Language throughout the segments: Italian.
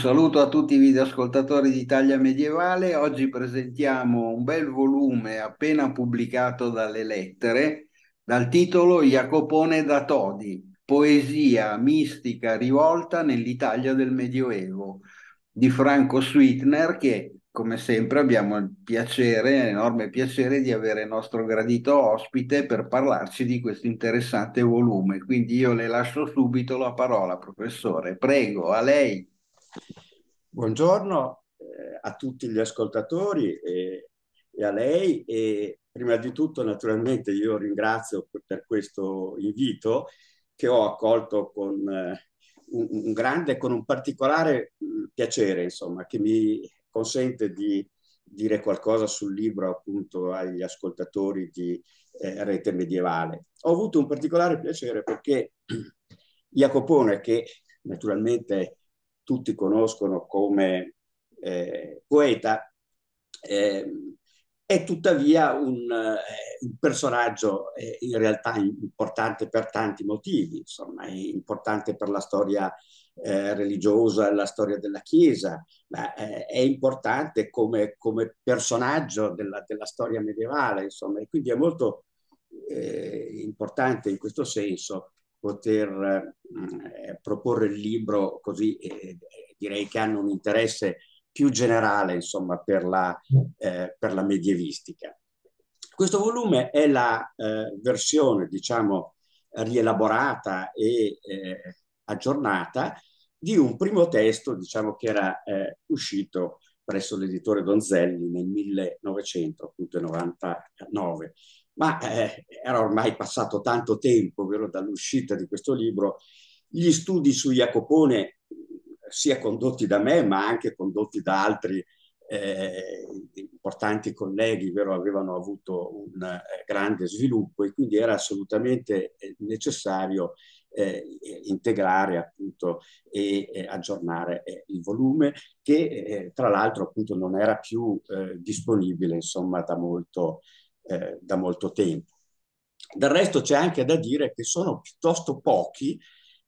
saluto a tutti i videoascoltatori di Italia Medievale. Oggi presentiamo un bel volume appena pubblicato dalle lettere dal titolo Jacopone da Todi, poesia mistica rivolta nell'Italia del Medioevo di Franco Sweetner che come sempre abbiamo il piacere, enorme piacere di avere il nostro gradito ospite per parlarci di questo interessante volume. Quindi io le lascio subito la parola, professore. Prego, a lei. Buongiorno eh, a tutti gli ascoltatori e, e, a lei e prima di tutto naturalmente io ringrazio per questo invito che ho accolto con eh, un, un grande, con un particolare mm, piacere insomma che mi consente di dire qualcosa sul libro appunto agli ascoltatori di eh, Rete Medievale. Ho avuto un particolare piacere perché Jacopone, che naturalmente è tutti conoscono come eh, poeta, eh, è tuttavia un, eh, un personaggio eh, in realtà importante per tanti motivi, insomma, è importante per la storia eh, religiosa, la storia della Chiesa, ma eh, è importante come, come personaggio della, della, storia medievale, insomma, e quindi è molto eh, importante in questo senso poter eh, proporre il libro così eh, direi che hanno un interesse più generale insomma per la, eh, per la medievistica. Questo volume è la eh, versione diciamo rielaborata e eh, aggiornata di un primo testo diciamo che era eh, uscito presso l'editore Donzelli nel 1994 2009. Ma eh, era ormai passato tanto tempo, vero, dall'uscita di questo libro. Gli studi su Jacopone, sia condotti da me, ma anche condotti da altri eh, importanti colleghi, vero, avevano avuto un eh, grande sviluppo e quindi era assolutamente eh, necessario eh, integrare appunto e, e eh, aggiornare eh, il volume che eh, tra l'altro appunto non era più disponibile insomma da molto tempo eh, da molto tempo. Del resto c'è anche da dire che sono piuttosto pochi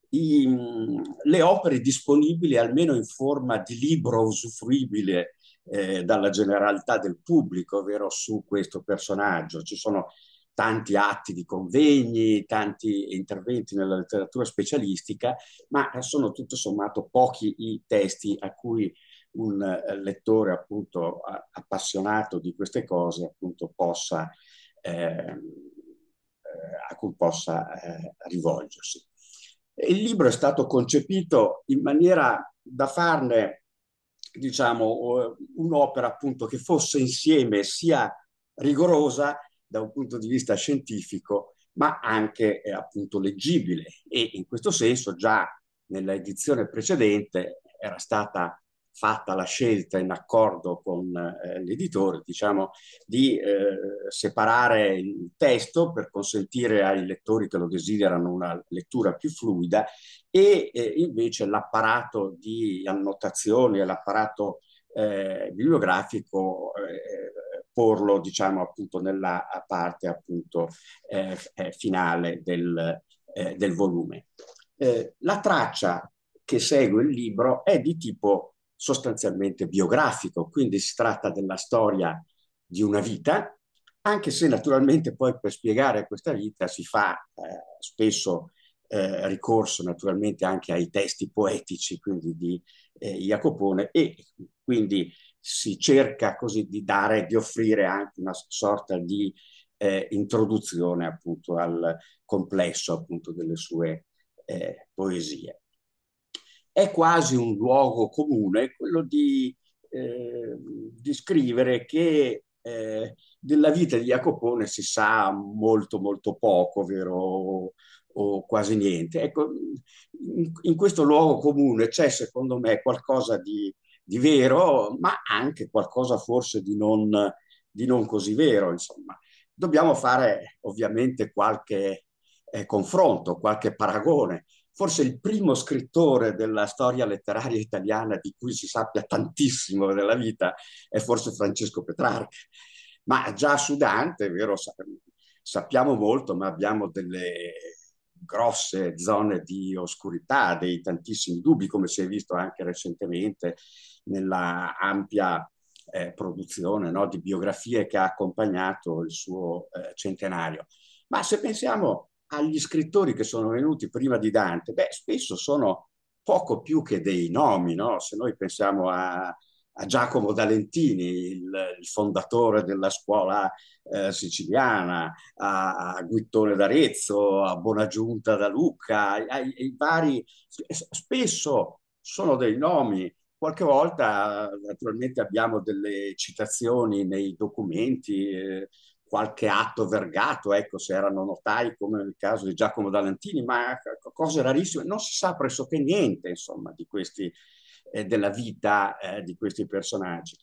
i, mm, le opere disponibili almeno in forma di libro usufruibile eh, dalla generalità del pubblico, ovvero su questo personaggio. Ci sono tanti atti di convegni, tanti interventi nella letteratura specialistica, ma sono tutto sommato pochi i testi a cui un eh, lettore appunto appassionato di queste cose appunto possa, ehm, eh, a cui possa eh, rivolgersi. Il libro è stato concepito in maniera da farne diciamo un'opera appunto che fosse insieme sia rigorosa da un punto di vista scientifico ma anche eh, appunto leggibile e in questo senso già nella edizione precedente era stata fatta la scelta in accordo con eh, l'editore, diciamo, di eh, separare il testo per consentire ai lettori che lo desiderano una lettura più fluida e eh, invece l'apparato di annotazioni e l'apparato eh, bibliografico eh, porlo diciamo appunto nella parte appunto eh, finale del, del volume. la traccia che segue il libro è di tipo sostanzialmente biografico, quindi si tratta della storia di una vita, anche se naturalmente poi per spiegare questa vita si fa eh, spesso eh, ricorso naturalmente anche ai testi poetici quindi di eh, Jacopone e quindi si cerca così di dare, di offrire anche una sorta di eh, introduzione appunto al complesso appunto delle sue eh, poesie è quasi un luogo comune quello di, eh, di scrivere che eh, della vita di Jacopone si sa molto molto poco, vero? O quasi niente. Ecco, in, in questo luogo comune c'è secondo me qualcosa di, di vero, ma anche qualcosa forse di non, di non, così vero, insomma. Dobbiamo fare ovviamente qualche eh, confronto, qualche paragone forse il primo scrittore della storia letteraria italiana di cui si sappia tantissimo nella vita è forse Francesco Petrarca. Ma già su Dante, è vero, sappiamo molto, ma abbiamo delle grosse zone di oscurità, dei tantissimi dubbi, come si è visto anche recentemente nella ampia eh, produzione no, di biografie che ha accompagnato il suo eh, centenario. Ma se pensiamo agli scrittori che sono venuti prima di Dante, beh, spesso sono poco più che dei nomi, no? Se noi pensiamo a, a Giacomo D'Alentini, il, il, fondatore della scuola eh, siciliana, a, a, Guittone d'Arezzo, a Bonaggiunta da Lucca, ai, ai vari, spesso sono dei nomi, qualche volta naturalmente abbiamo delle citazioni nei documenti, eh, qualche atto vergato, ecco, se erano notai come nel caso di Giacomo D'Alantini, ma cose rarissime, non si sa pressoché niente, insomma, di questi, eh, della vita eh, di questi personaggi.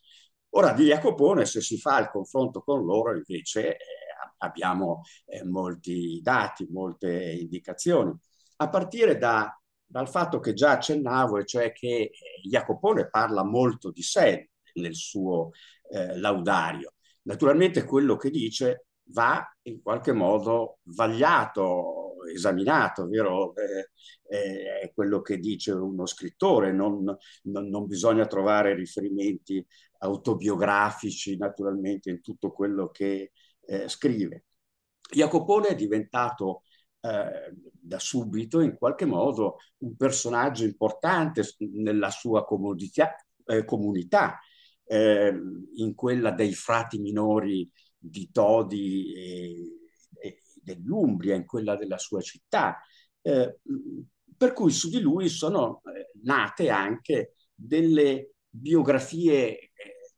Ora, di Jacopone, se si fa il confronto con loro, invece, eh, abbiamo eh, molti dati, molte indicazioni, a partire da, dal fatto che già accennavo, e cioè che eh, Jacopone parla molto di sé nel suo eh, laudario Naturalmente quello che dice va in qualche modo vagliato, esaminato, vero? Eh, eh, è quello che dice uno scrittore, non, non, non, bisogna trovare riferimenti autobiografici naturalmente in tutto quello che eh, scrive. Jacopone è diventato eh, da subito in qualche modo un personaggio importante nella sua comodità, eh, comunità eh, in quella dei frati minori di Todi e, e dell'Umbria, in quella della sua città, eh, per cui su di lui sono eh, nate anche delle biografie eh,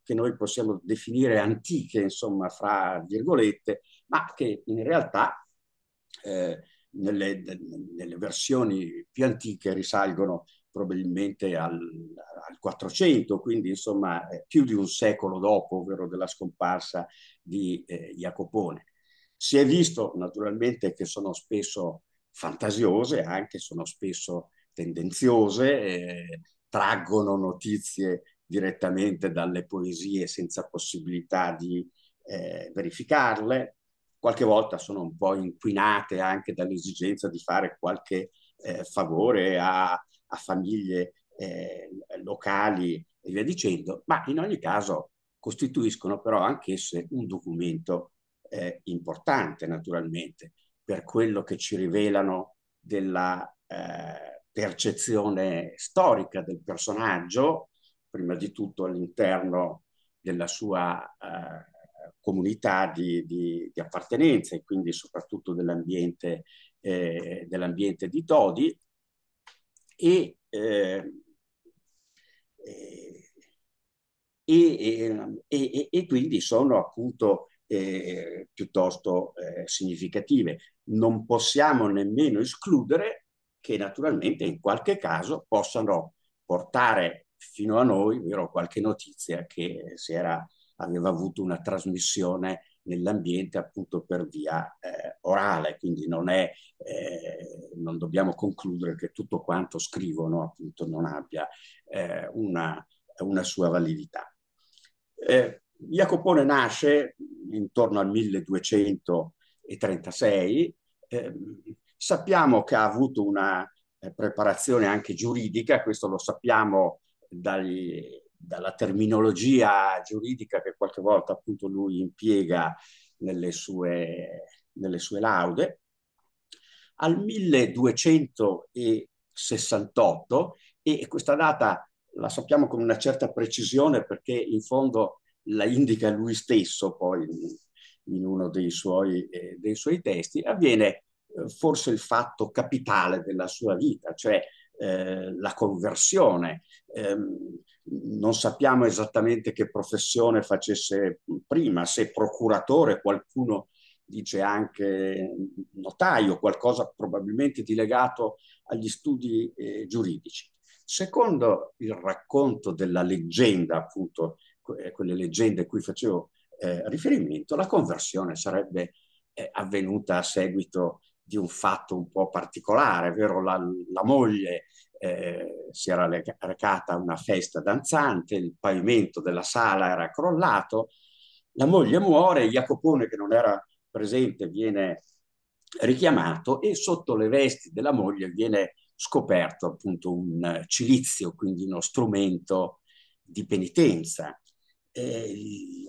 che noi possiamo definire antiche, insomma, fra virgolette, ma che in realtà eh, nelle, nelle, versioni più antiche risalgono probabilmente al, al 400, quindi insomma eh, più di un secolo dopo, ovvero della scomparsa di eh, Jacopone. Si è visto naturalmente che sono spesso fantasiose, anche sono spesso tendenziose, eh, traggono notizie direttamente dalle poesie senza possibilità di eh, verificarle, qualche volta sono un po' inquinate anche dall'esigenza di fare qualche eh, favore a, a famiglie eh, locali e via dicendo, ma in ogni caso costituiscono però anch'esse un documento eh, importante naturalmente per quello che ci rivelano della eh, percezione storica del personaggio, prima di tutto all'interno della sua eh, comunità di, di, di, appartenenza e quindi soprattutto dell'ambiente, eh, dell di Todi e eh, e, e, e quindi sono appunto eh, piuttosto eh, significative. Non possiamo nemmeno escludere che naturalmente in qualche caso possano portare fino a noi vero, qualche notizia che si era, aveva avuto una trasmissione nell'ambiente appunto per via eh, orale, quindi non, è, eh, non dobbiamo concludere che tutto quanto scrivono appunto non abbia eh, una, una sua validità. Eh, Jacopone nasce intorno al 1236, eh, sappiamo che ha avuto una eh, preparazione anche giuridica, questo lo sappiamo dagli, dalla terminologia giuridica che qualche volta appunto lui impiega nelle sue, nelle sue laude. Al 1268, e questa data la sappiamo con una certa precisione perché in fondo la indica lui stesso poi in uno dei suoi, eh, dei suoi testi, avviene eh, forse il fatto capitale della sua vita, cioè eh, la conversione. Ehm, non sappiamo esattamente che professione facesse prima, se procuratore, qualcuno dice anche notaio, qualcosa probabilmente di legato agli studi eh, giuridici. Secondo il racconto della leggenda, appunto, eh, quelle leggende a cui facevo eh, riferimento, la conversione sarebbe eh, avvenuta a seguito di un fatto un po' particolare, vero? La, la moglie eh, si era recata a una festa danzante, il pavimento della sala era crollato, la moglie muore, Jacopone che non era presente viene richiamato e sotto le vesti della moglie viene scoperto appunto un cilizio, quindi uno strumento di penitenza. Eh,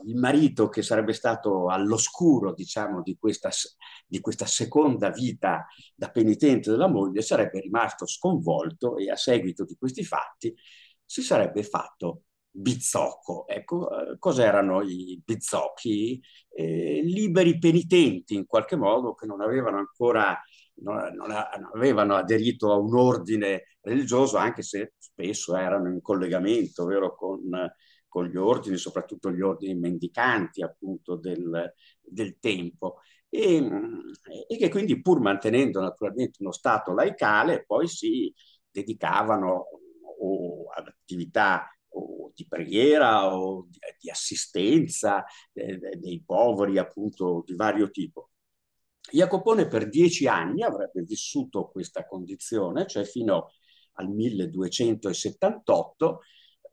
il marito che sarebbe stato all'oscuro, diciamo, di questa, di questa seconda vita da penitente della moglie sarebbe rimasto sconvolto e a seguito di questi fatti si sarebbe fatto bizzocco. Ecco, eh, cos'erano i bizzocchi? Eh, liberi penitenti, in qualche modo, che non avevano ancora non, non, avevano aderito a un ordine religioso, anche se spesso erano in collegamento vero, con, con gli ordini, soprattutto gli ordini mendicanti appunto del, del tempo. E, e, che quindi pur mantenendo naturalmente uno stato laicale poi si dedicavano o, ad attività o di preghiera o di, di assistenza eh, dei poveri appunto di vario tipo. Jacopone per dieci anni avrebbe vissuto questa condizione, cioè fino al 1278,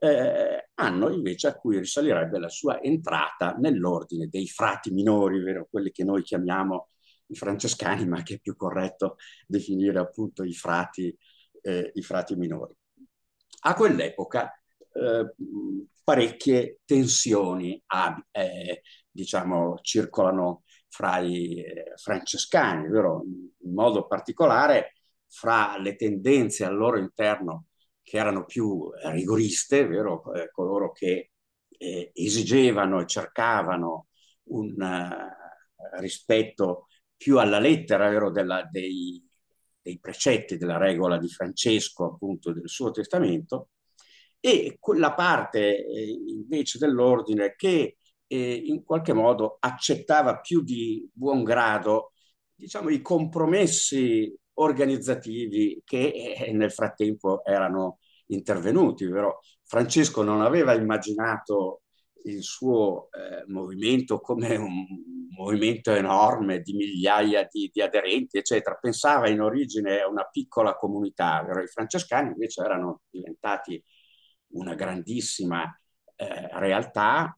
eh, anno invece a cui risalirebbe la sua entrata nell'ordine dei frati minori, vero? quelli che noi chiamiamo i francescani, ma che è più corretto definire appunto i frati, eh, i frati minori. A quell'epoca eh, parecchie tensioni ah, eh, diciamo, circolano fra i francescani, vero? in modo particolare fra le tendenze al loro interno che erano più rigoriste, vero? Eh, coloro che eh, esigevano e cercavano un uh, rispetto più alla lettera vero? Della, dei, dei precetti della regola di Francesco, appunto del suo testamento, e quella parte eh, invece dell'ordine che eh, in qualche modo accettava più di buon grado diciamo, i compromessi organizzativi che eh, nel frattempo erano intervenuti. Però Francesco non aveva immaginato il suo eh, movimento come un movimento enorme di migliaia di, di, aderenti, eccetera. Pensava in origine a una piccola comunità, vero? i francescani invece erano diventati una grandissima eh, realtà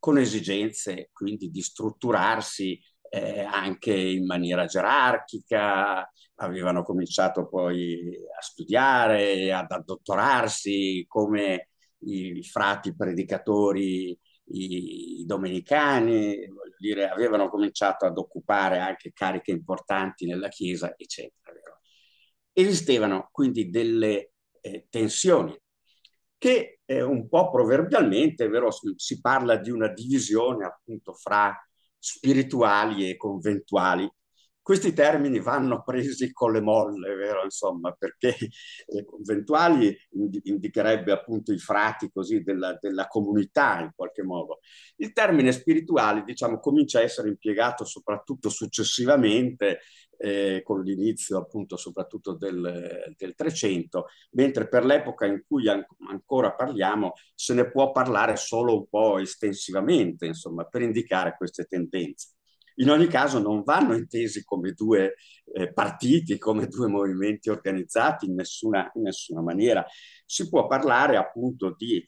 con esigenze quindi di strutturarsi eh, anche in maniera gerarchica, avevano cominciato poi a studiare, ad addottorarsi come i frati predicatori i, domenicani, voglio dire, avevano cominciato ad occupare anche cariche importanti nella Chiesa, eccetera. Esistevano quindi delle eh, tensioni che eh, un po' proverbialmente, vero, si parla di una divisione appunto fra spirituali e conventuali. Questi termini vanno presi con le molle, vero? Insomma, perché eh, conventuali indicherebbe appunto i frati così della, della comunità in qualche modo. Il termine spirituale, diciamo, comincia a essere impiegato soprattutto successivamente eh, con l'inizio appunto soprattutto del, Trecento, mentre per l'epoca in cui an- ancora parliamo se ne può parlare solo un po' estensivamente, insomma, per indicare queste tendenze. In ogni caso non vanno intesi come due eh, partiti, come due movimenti organizzati in nessuna, in nessuna maniera. Si può parlare appunto di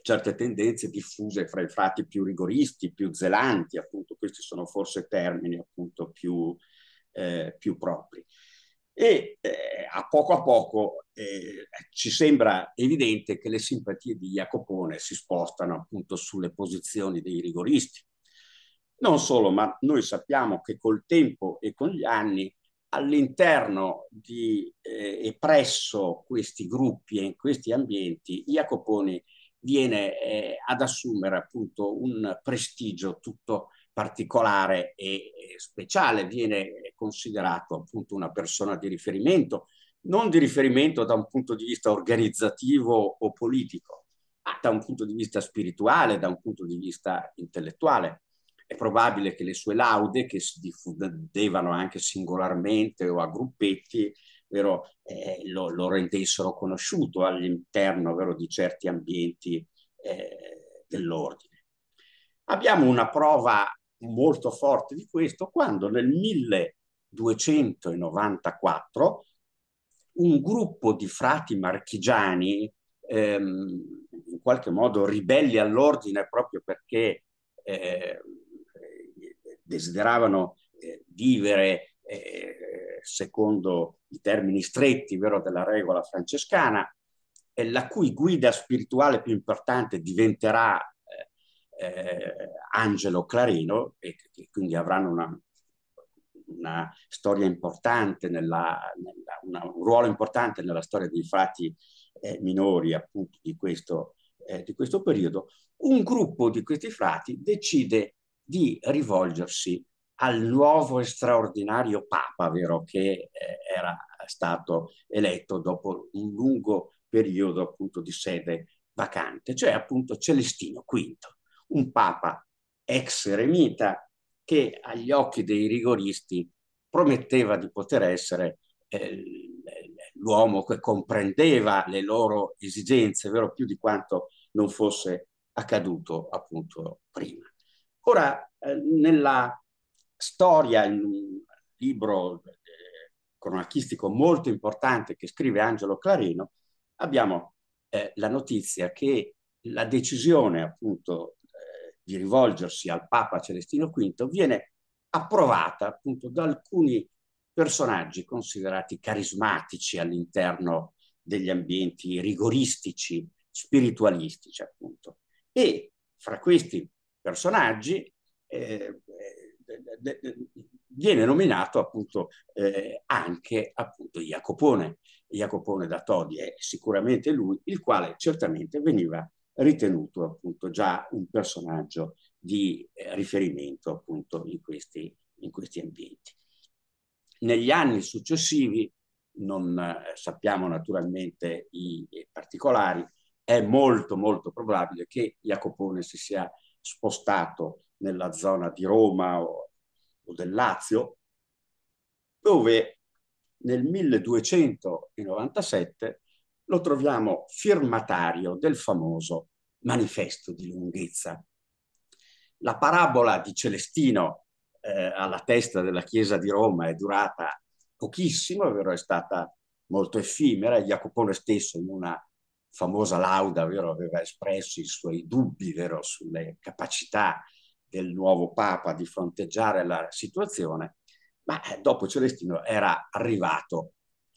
certe tendenze diffuse fra i frati più rigoristi, più zelanti, appunto questi sono forse termini appunto più, eh, più propri. E eh, a poco a poco eh, ci sembra evidente che le simpatie di Jacopone si spostano appunto sulle posizioni dei rigoristi, non solo, ma noi sappiamo che col tempo e con gli anni all'interno di eh, e presso questi gruppi e in questi ambienti Jacoponi viene eh, ad assumere appunto un prestigio tutto particolare e, speciale, viene considerato appunto una persona di riferimento, non di riferimento da un punto di vista organizzativo o politico, ma da un punto di vista spirituale, da un punto di vista intellettuale è probabile che le sue laude, che si diffondevano anche singolarmente o a gruppetti, vero, eh, lo, lo, rendessero conosciuto all'interno vero, di certi ambienti eh, dell'ordine. Abbiamo una prova molto forte di questo quando nel 1294 un gruppo di frati marchigiani, ehm, in qualche modo ribelli all'ordine proprio perché eh, desideravano eh, vivere eh, secondo i termini stretti vero, della regola francescana, eh, la cui guida spirituale più importante diventerà eh, eh, Angelo Clarino, e, e quindi avranno una, una storia importante, nella, nella, una, un ruolo importante nella storia dei frati eh, minori appunto di questo, eh, di questo, periodo, un gruppo di questi frati decide di rivolgersi al nuovo e straordinario Papa, vero, che eh, era stato eletto dopo un lungo periodo appunto di sede vacante, cioè appunto Celestino V, un Papa ex eremita che agli occhi dei rigoristi prometteva di poter essere eh, l'uomo che comprendeva le loro esigenze, vero, più di quanto non fosse accaduto appunto prima. Ora, eh, nella storia, in un libro eh, cronachistico molto importante che scrive Angelo Clarino, abbiamo eh, la notizia che la decisione appunto eh, di rivolgersi al Papa Celestino V viene approvata appunto da alcuni personaggi considerati carismatici all'interno degli ambienti rigoristici, spiritualistici appunto. E fra questi personaggi, eh, eh viene nominato appunto eh, anche appunto Jacopone. Jacopone da Todi è sicuramente lui, il quale certamente veniva ritenuto appunto già un personaggio di eh, riferimento appunto in questi, in questi ambienti. Negli anni successivi, non eh, sappiamo naturalmente i particolari, è molto molto probabile che Jacopone si sia spostato nella zona di Roma o, o del Lazio, dove nel 1297 lo troviamo firmatario del famoso manifesto di lunghezza. La parabola di Celestino eh, alla testa della Chiesa di Roma è durata pochissimo, è vero, è stata molto effimera. Jacopone stesso in una famosa Lauda vero, aveva espresso i suoi dubbi vero, sulle capacità del nuovo Papa di fronteggiare la situazione, ma eh, dopo Celestino era arrivato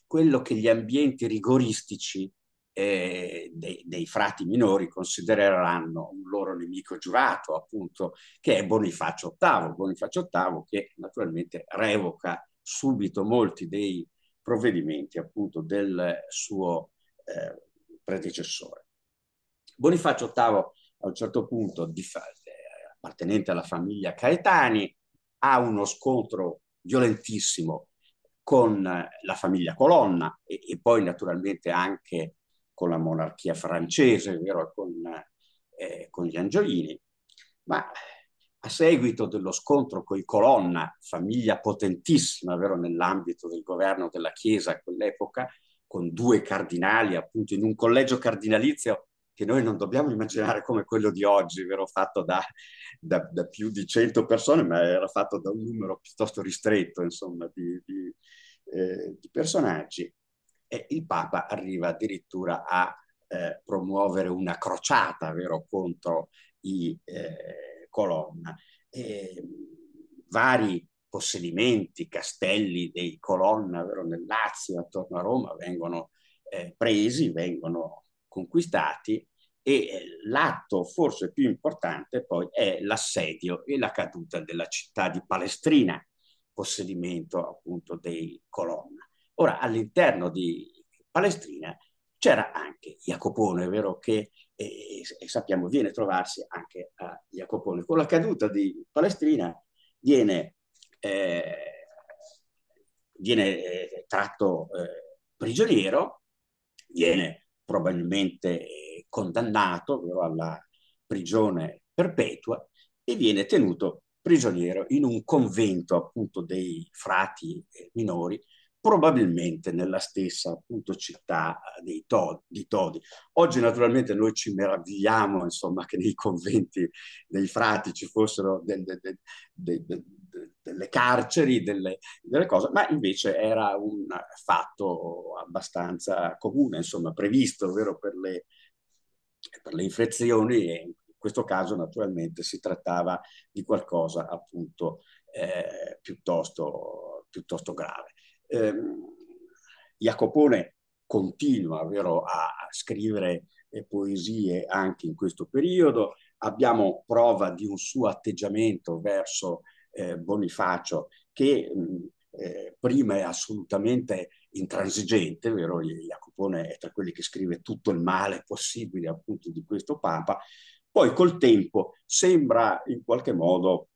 quello che gli ambienti rigoristici eh, dei, dei, frati minori considereranno un loro nemico giurato, appunto, che è Bonifacio VIII, Bonifacio VIII che naturalmente revoca subito molti dei provvedimenti appunto del suo eh, predecessore. Bonifacio VIII a un certo punto, eh, appartenente alla famiglia Caetani, ha uno scontro violentissimo con eh, la famiglia Colonna e, e poi naturalmente anche con la monarchia francese, vero? Con, eh, eh con gli Angiolini, ma a seguito dello scontro con i Colonna, famiglia potentissima vero? nell'ambito del governo della Chiesa a quell'epoca, con due cardinali, appunto, in un collegio cardinalizio che noi non dobbiamo immaginare come quello di oggi, vero, fatto da, da, da più di 100 persone, ma era fatto da un numero piuttosto ristretto, insomma, di, di, eh, di personaggi. E il Papa arriva addirittura a eh, promuovere una crociata, vero, contro i eh, colonna. E vari possedimenti, castelli dei Colonna vero, nel Lazio, attorno a Roma, vengono eh, presi, vengono conquistati e eh, l'atto forse più importante poi è l'assedio e la caduta della città di Palestrina, possedimento appunto dei Colonna. Ora all'interno di Palestrina c'era anche Jacopone, è vero che e, eh, e sappiamo viene a trovarsi anche a Jacopone. Con la caduta di Palestrina viene eh, viene eh, tratto eh, prigioniero, viene probabilmente eh, condannato alla prigione perpetua e viene tenuto prigioniero in un convento appunto dei frati eh, minori, probabilmente nella stessa appunto città Todi, di Todi. Oggi naturalmente noi ci meravigliamo insomma che nei conventi dei frati ci fossero de, de, de, delle carceri, delle, delle, cose, ma invece era un fatto abbastanza comune, insomma, previsto, ovvero per le, per le infezioni e in questo caso naturalmente si trattava di qualcosa appunto eh, piuttosto, piuttosto, grave. Eh, Jacopone continua vero, a scrivere eh, poesie anche in questo periodo, abbiamo prova di un suo atteggiamento verso eh, Bonifacio, che mm, eh, prima è assolutamente intransigente, vero? Jacopone è tra quelli che scrive tutto il male possibile appunto di questo Papa, poi col tempo sembra in qualche modo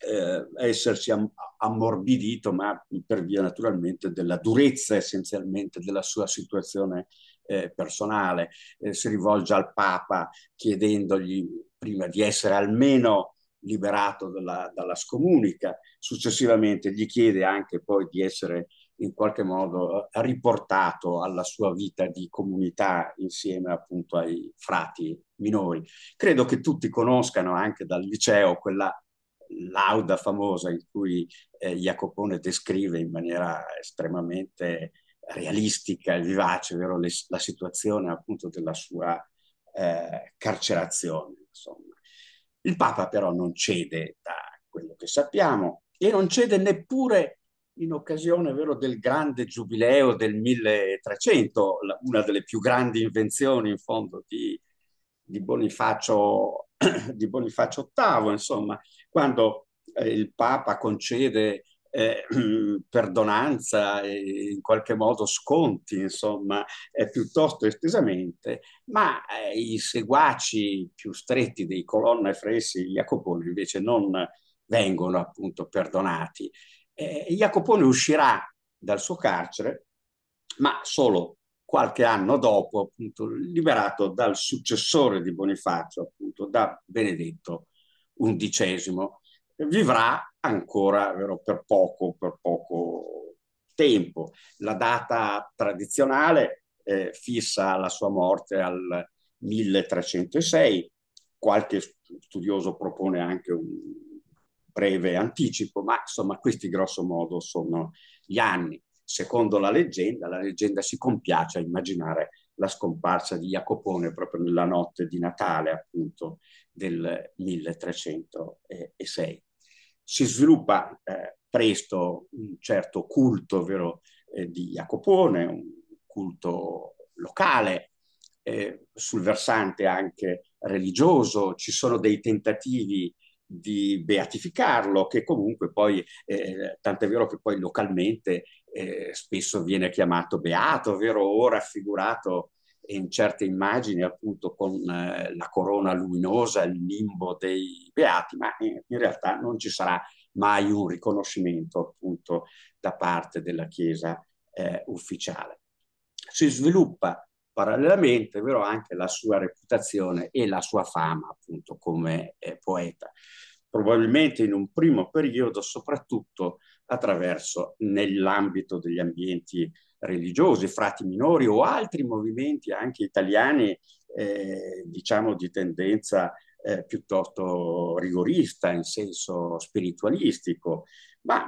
eh, essersi am ammorbidito, ma mm, per via naturalmente della durezza essenzialmente della sua situazione eh, personale. Eh, si rivolge al Papa chiedendogli prima di essere almeno liberato dalla, dalla scomunica, successivamente gli chiede anche poi di essere in qualche modo eh, riportato alla sua vita di comunità insieme appunto ai frati minori. Credo che tutti conoscano anche dal liceo quella lauda famosa in cui eh, Jacopone descrive in maniera estremamente realistica e vivace vero, le, la situazione appunto della sua eh, carcerazione. Insomma. Il Papa però non cede da quello che sappiamo e non cede neppure in occasione vero, del grande giubileo del 1300, una delle più grandi invenzioni in fondo di, di, Bonifacio, di Bonifacio VIII, insomma, quando eh, il Papa concede eh, perdonanza e in qualche modo sconti, insomma, eh, piuttosto estesamente, ma eh, i seguaci più stretti dei Colonna e Fressi, Jacopone, invece non vengono appunto perdonati. Jacopone eh, uscirà dal suo carcere, ma solo qualche anno dopo, appunto, liberato dal successore di Bonifacio, appunto, da Benedetto XI vivrà ancora vero, per, poco, per poco tempo. La data tradizionale eh, fissa la sua morte al 1306, qualche studioso propone anche un breve anticipo, ma insomma questi grosso modo sono gli anni. Secondo la leggenda, la leggenda si compiace a immaginare la scomparsa di Jacopone proprio nella notte di Natale, appunto, del 1306 si sviluppa eh, presto un certo culto vero, eh, di Jacopone, un culto locale, eh, sul versante anche religioso, ci sono dei tentativi di beatificarlo che comunque poi, eh, tant'è vero che poi localmente eh, spesso viene chiamato beato, vero, o raffigurato in certe immagini appunto con eh, la corona luminosa, il limbo dei beati, ma in, eh, in realtà non ci sarà mai un riconoscimento appunto da parte della Chiesa eh, ufficiale. Si sviluppa parallelamente però anche la sua reputazione e la sua fama appunto come eh, poeta. Probabilmente in un primo periodo soprattutto attraverso, nell'ambito degli ambienti religiosi, frati minori o altri movimenti anche italiani, eh, diciamo di tendenza eh, piuttosto rigorista in senso spiritualistico, ma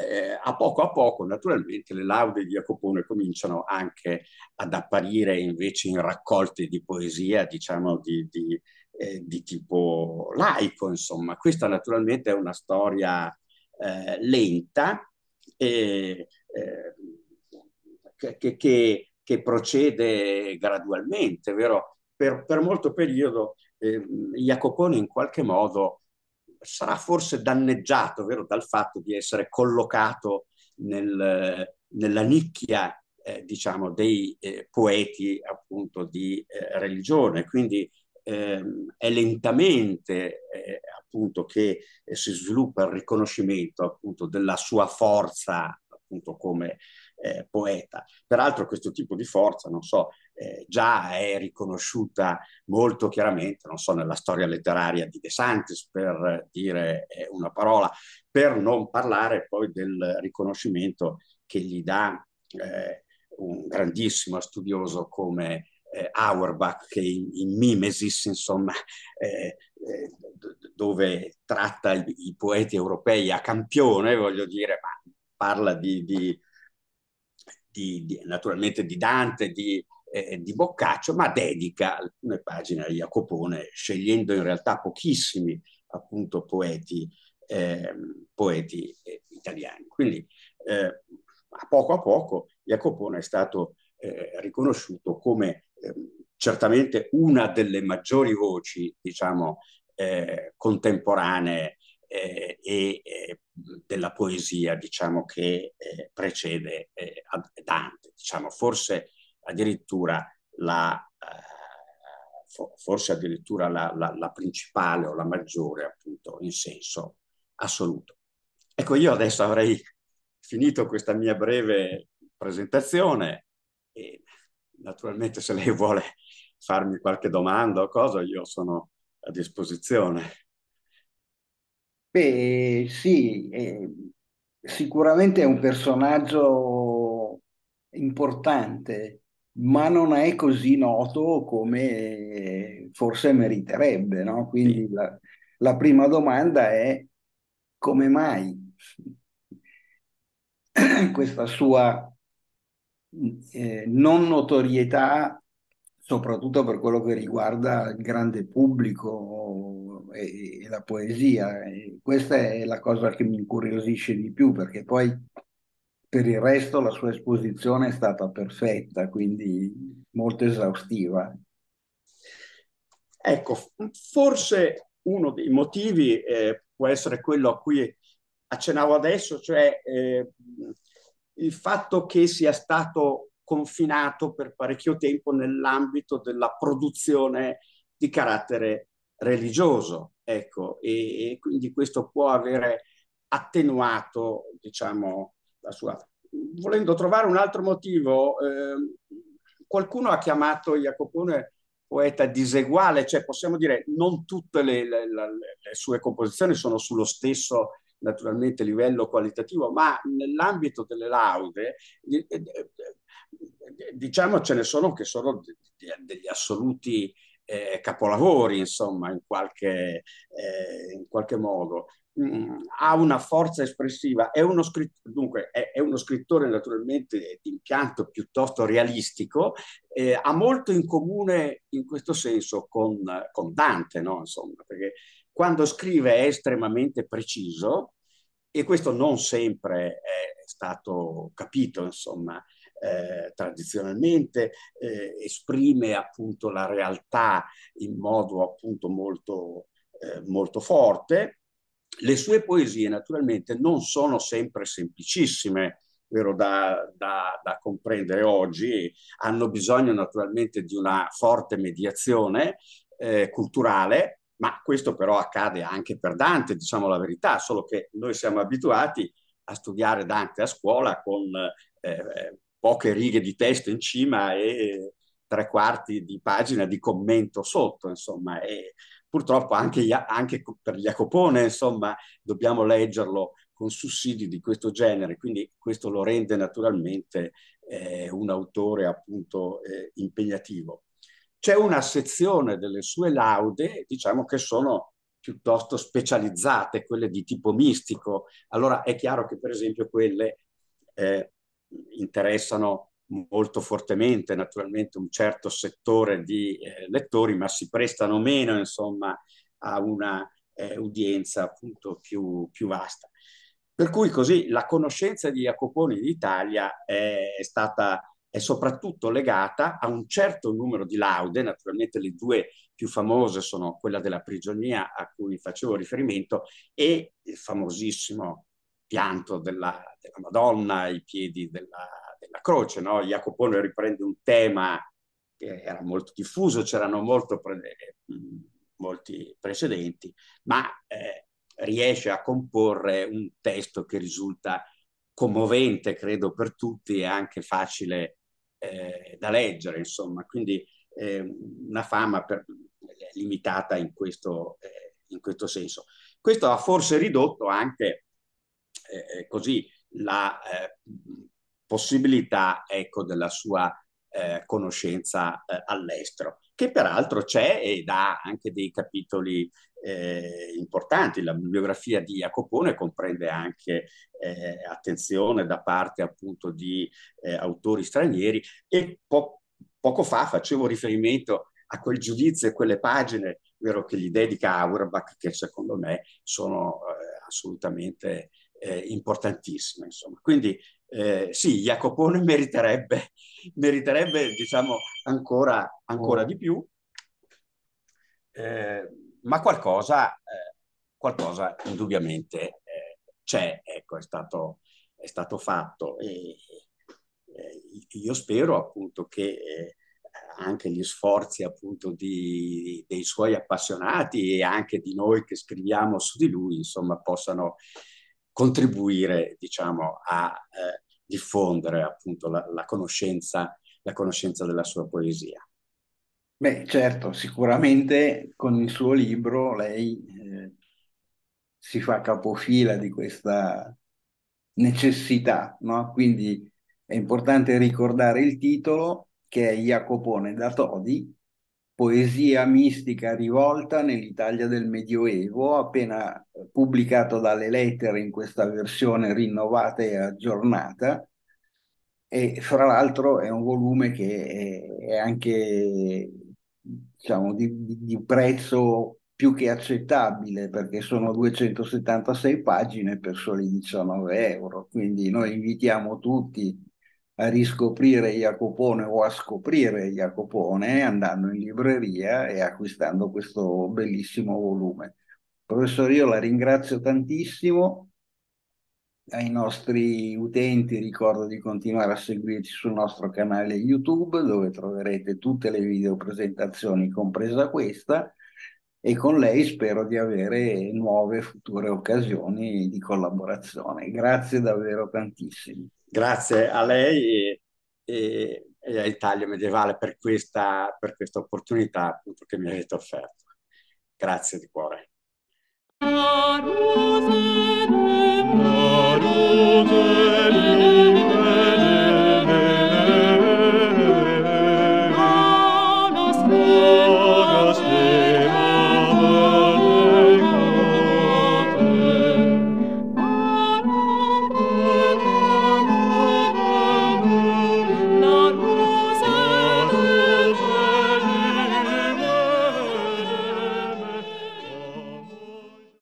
eh, a poco a poco naturalmente le laude di Jacopone cominciano anche ad apparire invece in raccolte di poesia, diciamo di, di, eh, di tipo laico, insomma. Questa naturalmente è una storia eh, lenta eh, che, che, che, procede gradualmente, vero? Per, per molto periodo ehm, Jacopone in qualche modo sarà forse danneggiato vero, dal fatto di essere collocato nel, nella nicchia eh, diciamo, dei eh, poeti appunto di eh, religione. Quindi ehm, è lentamente eh, appunto che eh, si sviluppa il riconoscimento appunto della sua forza appunto come eh, poeta. Peraltro questo tipo di forza, non so, eh, già è riconosciuta molto chiaramente, non so, nella storia letteraria di De Santis, per dire eh, una parola, per non parlare poi del riconoscimento che gli dà eh, un grandissimo studioso come eh, Auerbach che in, in Mimesis, insomma, eh, eh, dove tratta i, i, poeti europei a campione, voglio dire, ma parla di, di, di, di naturalmente di Dante, di, eh, eh, Boccaccio, ma dedica alcune pagine a Jacopone, scegliendo in realtà pochissimi appunto poeti, ehm, poeti eh, italiani. Quindi a poco a poco Jacopone è stato eh, riconosciuto come eh, certamente una delle maggiori voci, diciamo, eh, contemporanee eh, e eh, della poesia, diciamo, che eh, precede Dante, diciamo, forse addirittura la forse addirittura la, la, la, principale o la maggiore appunto in senso assoluto. Ecco, io adesso avrei finito questa mia breve presentazione e naturalmente se lei vuole farmi qualche domanda o cosa, io sono a disposizione. Beh, sì, eh, sicuramente è un personaggio importante, ma non è così noto come forse meriterebbe, no? Quindi la, la prima domanda è come mai questa sua eh, non notorietà soprattutto per quello che riguarda il grande pubblico e, e la poesia. E questa è la cosa che mi incuriosisce di più perché poi per il resto la sua esposizione è stata perfetta, quindi molto esaustiva. Ecco, forse uno dei motivi eh, può essere quello a cui accennavo adesso, cioè eh, il fatto che sia stato confinato per parecchio tempo nell'ambito della produzione di carattere religioso. Ecco, e, e quindi questo può avere attenuato, diciamo, la sua... Volendo trovare un altro motivo, eh, qualcuno ha chiamato Jacopone poeta diseguale, cioè possiamo dire non tutte le, le, le, le sue composizioni sono sullo stesso naturalmente livello qualitativo, ma nell'ambito delle laude eh, eh, diciamo ce ne sono che sono degli assoluti eh, capolavori, insomma, in qualche, eh, in qualche modo. Mm, ha una forza espressiva, è uno, dunque, è, è uno scrittore naturalmente di impianto piuttosto realistico, eh, ha molto in comune in questo senso con, con Dante, no? Insomma, perché quando scrive è estremamente preciso e questo non sempre è stato capito, insomma, eh, tradizionalmente eh, esprime appunto la realtà in modo appunto molto, eh, molto forte. Le sue poesie naturalmente non sono sempre semplicissime, vero, da, da, da comprendere oggi, hanno bisogno naturalmente di una forte mediazione eh, culturale, ma questo però accade anche per Dante, diciamo la verità, solo che noi siamo abituati a studiare Dante a scuola con eh, eh poche righe di testo in cima e eh, tre quarti di pagina di commento sotto, insomma, e purtroppo anche, anche per Jacopone, insomma, dobbiamo leggerlo con sussidi di questo genere, quindi questo lo rende naturalmente eh, un autore appunto eh, impegnativo c'è una sezione delle sue laude, diciamo che sono piuttosto specializzate, quelle di tipo mistico. Allora è chiaro che per esempio quelle eh, interessano molto fortemente naturalmente un certo settore di eh, lettori, ma si prestano meno insomma a una eh, udienza appunto più, più vasta. Per cui così la conoscenza di Jacoponi d'Italia è stata è soprattutto legata a un certo numero di laude, naturalmente le due più famose sono quella della prigionia a cui facevo riferimento e il famosissimo pianto della, della Madonna ai piedi della, della croce. No? Jacopone riprende un tema che era molto diffuso, c'erano pre molti precedenti, ma eh, riesce a comporre un testo che risulta commovente, credo, per tutti e anche facile eh, da leggere, insomma, quindi eh, una fama per, eh, limitata in questo, eh, in questo, senso. Questo ha forse ridotto anche eh, così la possibilità ecco, della sua eh, conoscenza eh, all'estero, che peraltro c'è ed ha anche dei capitoli eh, importanti. La bibliografia di Jacopone comprende anche eh, attenzione da parte appunto di eh, autori stranieri e po- poco fa facevo riferimento a quel giudizio e quelle pagine vero, che gli dedica Auerbach che secondo me sono eh, assolutamente importantissime. Insomma. Quindi eh, sì, Jacopone meriterebbe, meriterebbe diciamo, ancora, ancora di più, eh, ma qualcosa, eh, qualcosa indubbiamente eh, c'è, ecco, è stato, è stato fatto. E, eh, io spero appunto che eh, anche gli sforzi appunto di, dei suoi appassionati e anche di noi che scriviamo su di lui, insomma, possano contribuire diciamo, a eh, diffondere appunto la, la, conoscenza, la conoscenza della sua poesia. Beh, certo, sicuramente con il suo libro lei eh, si fa capofila di questa necessità, no? Quindi è importante ricordare il titolo che è Jacopone da Todi, poesia mistica rivolta nell'Italia del Medioevo, appena eh, pubblicato dalle lettere in questa versione rinnovata e aggiornata. E fra l'altro è un volume che è anche diciamo, di, di prezzo più che accettabile perché sono 276 pagine per soli 19 euro. Quindi noi invitiamo tutti a riscoprire Jacopone o a scoprire Jacopone andando in libreria e acquistando questo bellissimo volume. Professore, io la ringrazio tantissimo. Ai nostri utenti ricordo di continuare a seguirci sul nostro canale YouTube dove troverete tutte le video presentazioni, compresa questa, e con lei spero di avere nuove future occasioni di collaborazione. Grazie davvero tantissimo. Grazie a lei e, e, e a Italia Medievale per questa, per questa opportunità appunto, che mi avete offerto. Grazie di cuore. Aruse, aruse, aruse.